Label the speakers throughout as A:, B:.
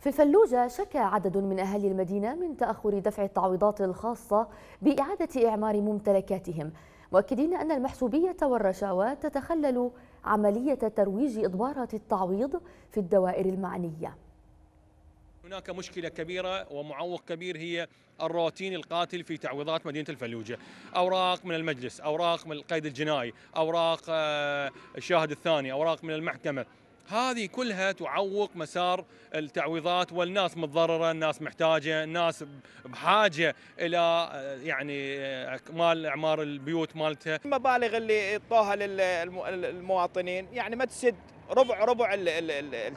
A: في الفلوجة شكى عدد من أهالي المدينة من تأخر دفع التعويضات الخاصة بإعادة إعمار ممتلكاتهم مؤكدين أن المحسوبية والرشاوات تتخلل عملية ترويج إضبارة التعويض في الدوائر المعنية
B: هناك مشكلة كبيرة ومعوق كبير هي الروتين القاتل في تعويضات مدينة الفلوجة أوراق من المجلس أوراق من القيد الجنائي أوراق آه، الشاهد الثاني أوراق من المحكمة هذه كلها تعوق مسار التعويضات والناس متضرره، الناس محتاجه، الناس بحاجه الى آه،
C: يعني اكمال آه، اعمار البيوت مالتها. المبالغ اللي يعطوها للمواطنين يعني ما تسد ربع ربع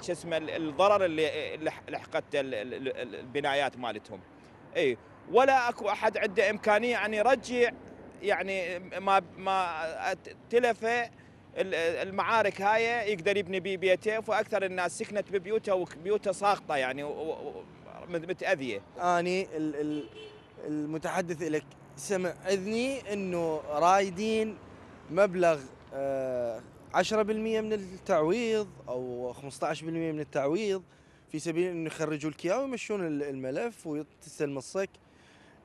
C: شو اسمه الضرر اللي لحقته البنايات مالتهم. اي ولا اكو احد عنده امكانيه ان يعني يرجع يعني ما ما تلفه المعارك هاي يقدر يبني بي بيته فاكثر الناس سكنت ببيوتها وبيوتها ساقطه يعني
D: متاذيه. اني المتحدث لك سمع اذني انه رايدين مبلغ 10% آه، من التعويض او 15% من التعويض في سبيل انه يخرجوا لك اياه ويمشون الملف وتستلم الصك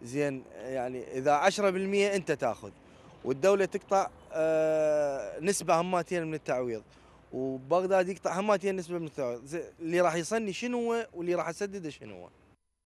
D: زين يعني اذا 10% انت تاخذ والدوله تقطع آه، نسبه هماتين من التعويض وبغداد يقطع هماتين نسبه من التعويض اللي راح يصني شنو هو واللي راح اسدده شنو هو